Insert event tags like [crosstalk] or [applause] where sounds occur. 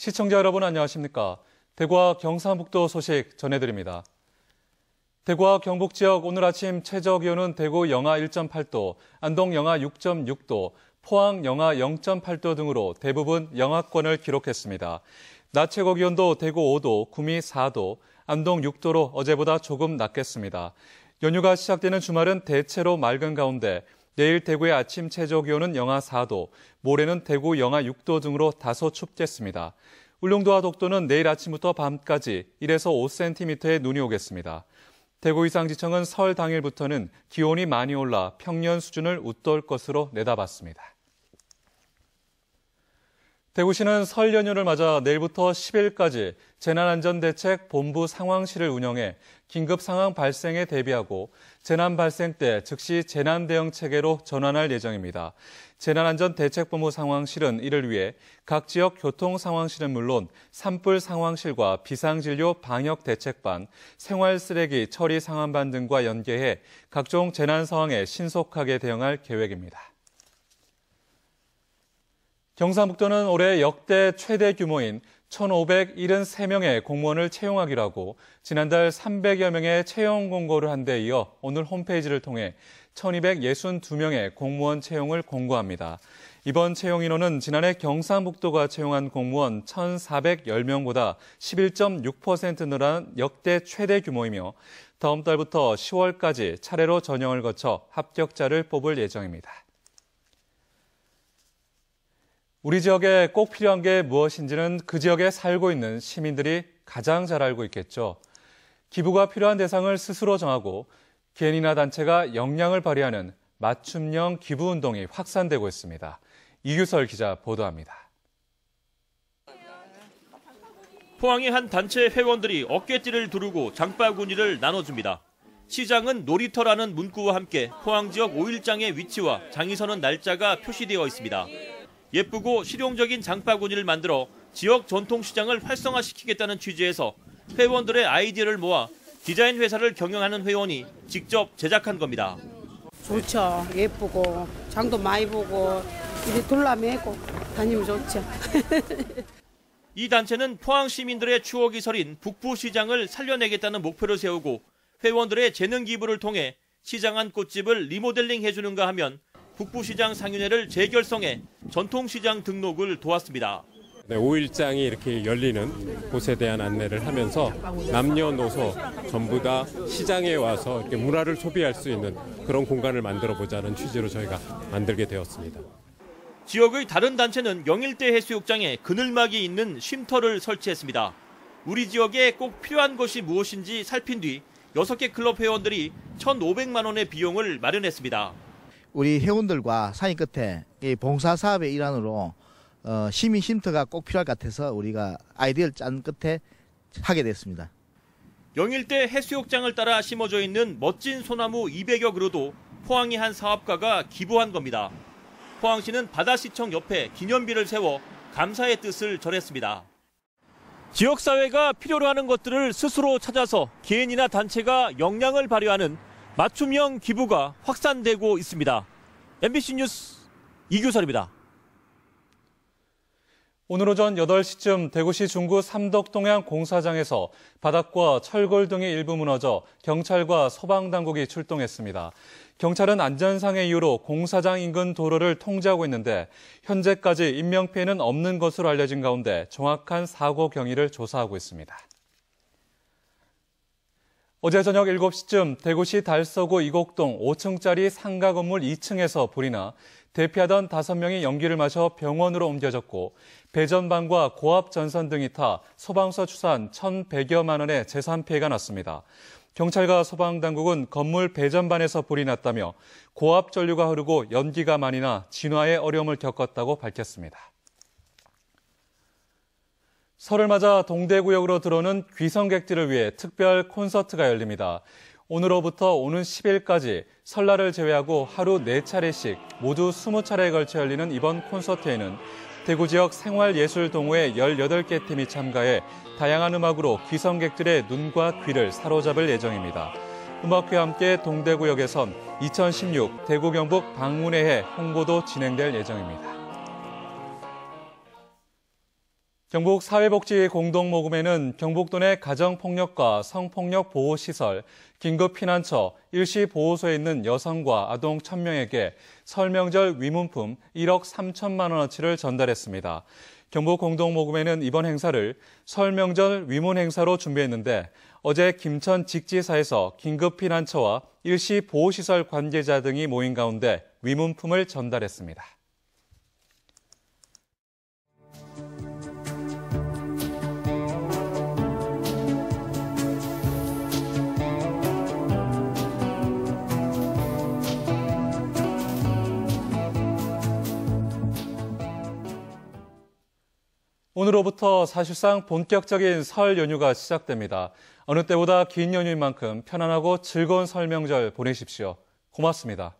시청자 여러분 안녕하십니까? 대구와 경상북도 소식 전해드립니다. 대구와 경북 지역 오늘 아침 최저 기온은 대구 영하 1.8도, 안동 영하 6.6도, 포항 영하 0.8도 등으로 대부분 영하권을 기록했습니다. 낮 최고 기온도 대구 5도, 구미 4도, 안동 6도로 어제보다 조금 낮겠습니다. 연휴가 시작되는 주말은 대체로 맑은 가운데 내일 대구의 아침 최저 기온은 영하 4도, 모레는 대구 영하 6도 등으로 다소 춥겠습니다. 울릉도와 독도는 내일 아침부터 밤까지 1에서 5cm의 눈이 오겠습니다. 대구이상지청은 설 당일부터는 기온이 많이 올라 평년 수준을 웃돌 것으로 내다봤습니다. 대구시는 설 연휴를 맞아 내일부터 10일까지 재난안전대책본부 상황실을 운영해 긴급 상황 발생에 대비하고 재난 발생 때 즉시 재난 대응 체계로 전환할 예정입니다. 재난안전대책본부 상황실은 이를 위해 각 지역 교통 상황실은 물론 산불 상황실과 비상진료 방역 대책반, 생활 쓰레기 처리 상황반 등과 연계해 각종 재난 상황에 신속하게 대응할 계획입니다. 경상북도는 올해 역대 최대 규모인 1,573명의 공무원을 채용하기로 하고 지난달 300여 명의 채용 공고를 한 데 이어 오늘 홈페이지를 통해 1,262명의 공무원 채용을 공고합니다. 이번 채용 인원은 지난해 경상북도가 채용한 공무원 1,410명보다 11.6% 늘어난 역대 최대 규모이며 다음 달부터 10월까지 차례로 전형을 거쳐 합격자를 뽑을 예정입니다. 우리 지역에 꼭 필요한 게 무엇인지는 그 지역에 살고 있는 시민들이 가장 잘 알고 있겠죠. 기부가 필요한 대상을 스스로 정하고 개인이나 단체가 역량을 발휘하는 맞춤형 기부 운동이 확산되고 있습니다. 이규설 기자 보도합니다. 포항의 한 단체 회원들이 어깨띠를 두르고 장바구니를 나눠줍니다. 시장은 놀이터라는 문구와 함께 포항 지역 5일장의 위치와 장이 서는 날짜가 표시되어 있습니다. 예쁘고 실용적인 장바구니를 만들어 지역 전통시장을 활성화시키겠다는 취지에서 회원들의 아이디어를 모아 디자인 회사를 경영하는 회원이 직접 제작한 겁니다. 좋죠. 예쁘고 장도 많이 보고 이리 둘러매고 다니면 좋죠. [laughs] 이 단체는 포항 시민들의 추억이 서린 북부시장을 살려내겠다는 목표를 세우고 회원들의 재능 기부를 통해 시장 안 꽃집을 리모델링 해주는가 하면 북부시장 상윤회를 재결성해 전통시장 등록을 도왔습니다. 네, 5일장이 이렇게 열리는 곳에 대한 안내를 하면서 남녀노소 전부 다 시장에 와서 이렇게 문화를 소비할 수 있는 그런 공간을 만들어 보자는 취지로 저희가 만들게 되었습니다. 지역의 다른 단체는 영일대 해수욕장에 그늘막이 있는 쉼터를 설치했습니다. 우리 지역에 꼭 필요한 것이 무엇인지 살핀 뒤 6개 클럽 회원들이 1,500만 원의 비용을 마련했습니다. 우리 회원들과 사이 끝에 이 봉사 사업의 일환으로 어, 시민 쉼터가 꼭 필요할 것 같아서 우리가 아이디어를 짠 끝에 하게 됐습니다. 영일대 해수욕장을 따라 심어져 있는 멋진 소나무 200여 그루도 포항이 한 사업가가 기부한 겁니다. 포항시는 바다시청 옆에 기념비를 세워 감사의 뜻을 전했습니다. 지역사회가 필요로 하는 것들을 스스로 찾아서 개인이나 단체가 역량을 발휘하는 맞춤형 기부가 확산되고 있습니다. MBC 뉴스 이규설입니다. 오늘 오전 8시쯤 대구시 중구 삼덕동향 공사장에서 바닥과 철골 등이 일부 무너져 경찰과 소방당국이 출동했습니다. 경찰은 안전상의 이유로 공사장 인근 도로를 통제하고 있는데 현재까지 인명피해는 없는 것으로 알려진 가운데 정확한 사고 경위를 조사하고 있습니다. 어제 저녁 7시쯤 대구시 달서구 이곡동 5층짜리 상가 건물 2층에서 불이 나 대피하던 5명이 연기를 마셔 병원으로 옮겨졌고 배전방과 고압 전선 등이 타 소방서 추산 1,100여만 원의 재산 피해가 났습니다. 경찰과 소방당국은 건물 배전반에서 불이 났다며 고압 전류가 흐르고 연기가 많이 나 진화에 어려움을 겪었다고 밝혔습니다. 설을 맞아 동대구역으로 들어오는 귀성객들을 위해 특별 콘서트가 열립니다. 오늘로부터 오는 10일까지 설날을 제외하고 하루 4차례씩 모두 20차례에 걸쳐 열리는 이번 콘서트에는 대구 지역 생활예술동호회 18개 팀이 참가해 다양한 음악으로 귀성객들의 눈과 귀를 사로잡을 예정입니다. 음악회와 함께 동대구역에선 2016 대구 경북 방문의 홍보도 진행될 예정입니다. 경북 사회복지 공동모금회는 경북도 내 가정폭력과 성폭력 보호시설, 긴급피난처, 일시보호소에 있는 여성과 아동 1,000명에게 설명절 위문품 1억 3천만 원어치를 전달했습니다. 경북 공동모금회는 이번 행사를 설명절 위문 행사로 준비했는데 어제 김천 직지사에서 긴급피난처와 일시보호시설 관계자 등이 모인 가운데 위문품을 전달했습니다. 오늘로부터 사실상 본격적인 설 연휴가 시작됩니다. 어느 때보다 긴 연휴인 만큼 편안하고 즐거운 설명절 보내십시오. 고맙습니다.